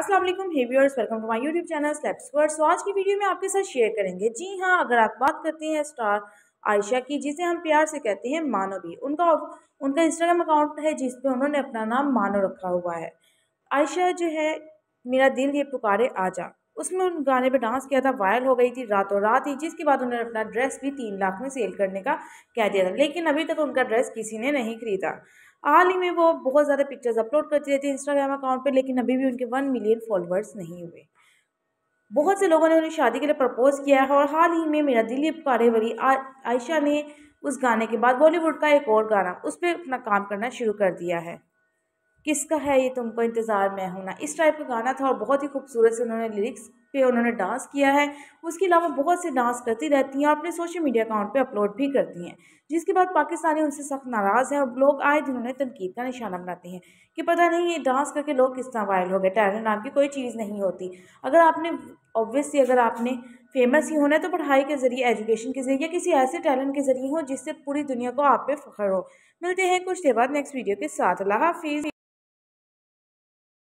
Aslam hey viewers welcome to my YouTube channel स्लेप्स वर्ड so तो आज की वीडियो में आपके साथ शेयर करेंगे जी हाँ अगर आप बात करते हैं स्टार आयशा की जिसे हम प्यार से कहते हैं मानवी उनका उनका इंस्टाग्राम अकाउंट है जिस पे उन्होंने अपना नाम मानो रखा हुआ है आयशा जो है मेरा दिल ये पुकारे आजा उसमें उन गाने पर डांस किया था वायरल हो गई थी रातों रात ही जिसके बाद उन्होंने अपना ड्रेस भी तीन लाख में सेल करने का कह दिया था लेकिन अभी तक उनका ड्रेस किसी ने नहीं खरीदा हाल ही में वो बहुत ज़्यादा पिक्चर्स अपलोड करती रहती है इंस्टाग्राम अकाउंट पर लेकिन अभी भी उनके वन मिलियन फॉलोअर्स नहीं हुए बहुत से लोगों ने उन्हें शादी के लिए प्रपोज़ किया है और हाल ही में मेरा दिलीप कारेवरी आयशा ने उस गाने के बाद बॉलीवुड का एक और गाना उस पर अपना काम करना शुरू कर दिया है किसका है ये तुमको इंतज़ार मैं हूँ ना इस टाइप का गाना था और बहुत ही खूबसूरत से उन्होंने लिरिक्स पे उन्होंने डांस किया है उसके अलावा बहुत से डांस करती रहती हैं और अपने सोशल मीडिया अकाउंट पे अपलोड भी करती हैं जिसके बाद पाकिस्तानी उनसे सख्त नाराज़ हैं और लोग आए दिन उन्हें तनकीद का निशाना बनाते हैं कि पता नहीं ये डांस करके लोग किस तरह वायरल हो गए टैलेंट नाम की कोई चीज़ नहीं होती अगर आपने ऑब्वियसली अगर आपने फेमस ही होना है तो पढ़ाई के ज़रिए एजुकेशन के ज़रिए किसी ऐसे टैलेंट के ज़रिए हो जिससे पूरी दुनिया को आप पे फ़ख्र हो मिलते हैं कुछ देर बाद नेक्स्ट वीडियो के साथ अल्लाह हाफिज़